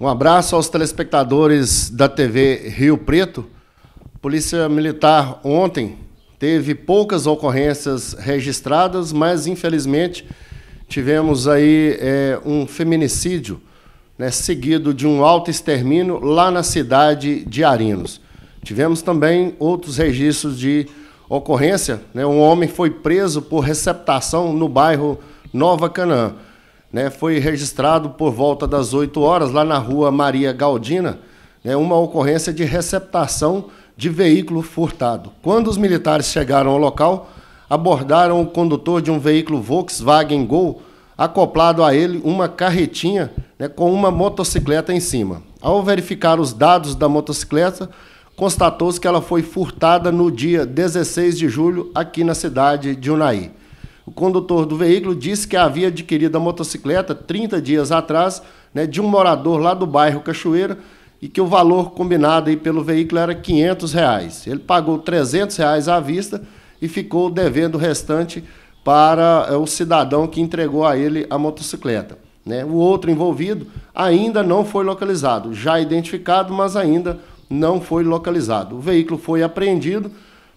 Um abraço aos telespectadores da TV Rio Preto. Polícia Militar ontem teve poucas ocorrências registradas, mas infelizmente tivemos aí é, um feminicídio né, seguido de um alto extermínio lá na cidade de Arinos. Tivemos também outros registros de ocorrência. Né, um homem foi preso por receptação no bairro Nova Canaã né, foi registrado por volta das 8 horas, lá na rua Maria Galdina, né, uma ocorrência de receptação de veículo furtado. Quando os militares chegaram ao local, abordaram o condutor de um veículo Volkswagen Gol, acoplado a ele uma carretinha né, com uma motocicleta em cima. Ao verificar os dados da motocicleta, constatou-se que ela foi furtada no dia 16 de julho aqui na cidade de Unai o condutor do veículo disse que havia adquirido a motocicleta 30 dias atrás né, de um morador lá do bairro Cachoeira e que o valor combinado aí pelo veículo era R$ 500. Reais. Ele pagou R$ 300 reais à vista e ficou devendo o restante para é, o cidadão que entregou a ele a motocicleta. Né? O outro envolvido ainda não foi localizado, já identificado, mas ainda não foi localizado. O veículo foi apreendido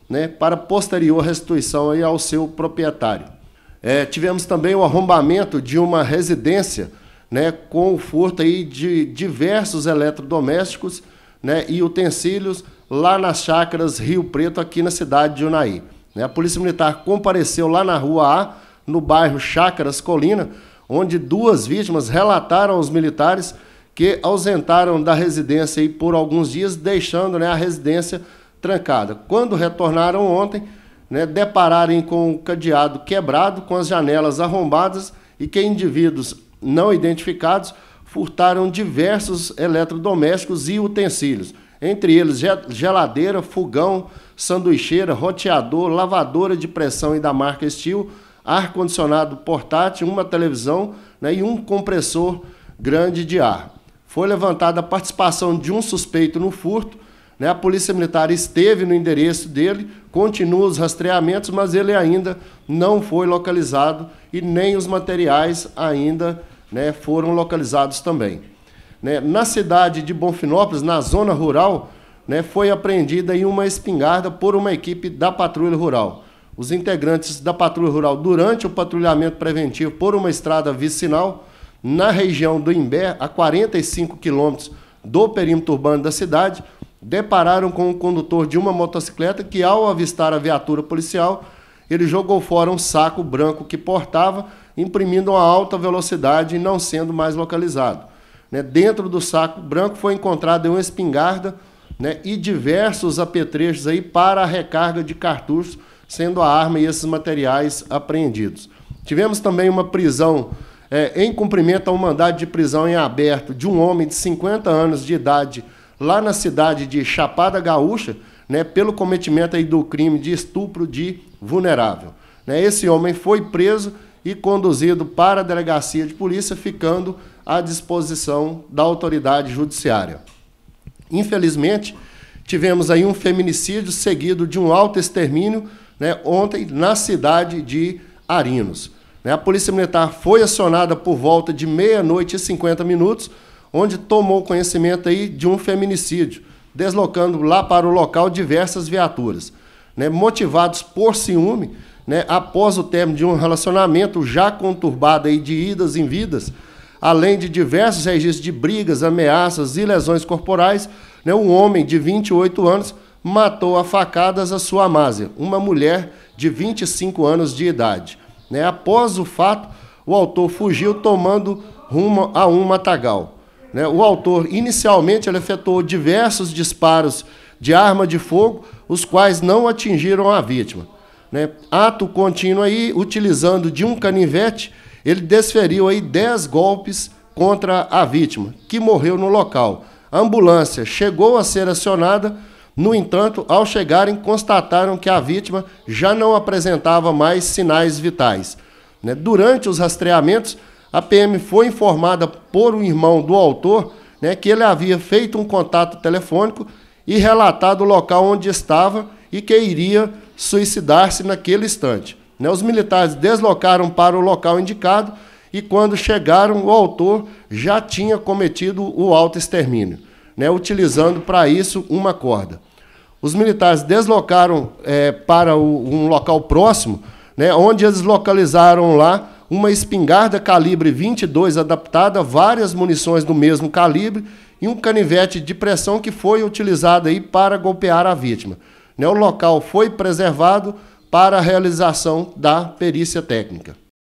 né, para posterior restituição aí ao seu proprietário. É, tivemos também o arrombamento de uma residência né, com o furto aí de diversos eletrodomésticos né, e utensílios lá nas chácaras Rio Preto, aqui na cidade de Unai. Né. A Polícia Militar compareceu lá na Rua A, no bairro Chácaras Colina, onde duas vítimas relataram aos militares que ausentaram da residência por alguns dias, deixando né, a residência trancada. Quando retornaram ontem, né, depararem com o cadeado quebrado, com as janelas arrombadas e que indivíduos não identificados furtaram diversos eletrodomésticos e utensílios, entre eles geladeira, fogão, sanduicheira, roteador, lavadora de pressão e da marca Steel, ar-condicionado portátil, uma televisão né, e um compressor grande de ar. Foi levantada a participação de um suspeito no furto, né? A Polícia Militar esteve no endereço dele, continua os rastreamentos, mas ele ainda não foi localizado e nem os materiais ainda né, foram localizados também. Né? Na cidade de Bonfinópolis, na zona rural, né, foi apreendida em uma espingarda por uma equipe da Patrulha Rural. Os integrantes da Patrulha Rural, durante o patrulhamento preventivo por uma estrada vicinal, na região do Imbé, a 45 quilômetros do perímetro urbano da cidade, depararam com o condutor de uma motocicleta que, ao avistar a viatura policial, ele jogou fora um saco branco que portava, imprimindo uma alta velocidade e não sendo mais localizado. Né? Dentro do saco branco foi encontrada uma espingarda né? e diversos apetrechos aí para a recarga de cartuchos, sendo a arma e esses materiais apreendidos. Tivemos também uma prisão é, em cumprimento a um mandado de prisão em aberto de um homem de 50 anos de idade lá na cidade de Chapada Gaúcha, né, pelo cometimento aí do crime de estupro de vulnerável. Né, esse homem foi preso e conduzido para a delegacia de polícia, ficando à disposição da autoridade judiciária. Infelizmente, tivemos aí um feminicídio seguido de um alto extermínio né, ontem na cidade de Arinos. Né. A Polícia Militar foi acionada por volta de meia-noite e 50 minutos onde tomou conhecimento aí de um feminicídio, deslocando lá para o local diversas viaturas. Né, motivados por ciúme, né, após o término de um relacionamento já conturbado aí de idas em vidas, além de diversos registros de brigas, ameaças e lesões corporais, né, um homem de 28 anos matou a facadas a sua amásia, uma mulher de 25 anos de idade. Né, após o fato, o autor fugiu tomando rumo a um matagal. Né? O autor, inicialmente, ele efetuou diversos disparos de arma de fogo, os quais não atingiram a vítima. Né? Ato contínuo aí, utilizando de um canivete, ele desferiu aí 10 golpes contra a vítima, que morreu no local. A ambulância chegou a ser acionada, no entanto, ao chegarem, constataram que a vítima já não apresentava mais sinais vitais. Né? Durante os rastreamentos, a PM foi informada por um irmão do autor né, que ele havia feito um contato telefônico e relatado o local onde estava e que iria suicidar-se naquele instante. Né, os militares deslocaram para o local indicado e, quando chegaram, o autor já tinha cometido o autoextermínio, né, utilizando para isso uma corda. Os militares deslocaram é, para o, um local próximo, né, onde eles localizaram lá uma espingarda calibre 22 adaptada, várias munições do mesmo calibre e um canivete de pressão que foi utilizado aí para golpear a vítima. Né, o local foi preservado para a realização da perícia técnica.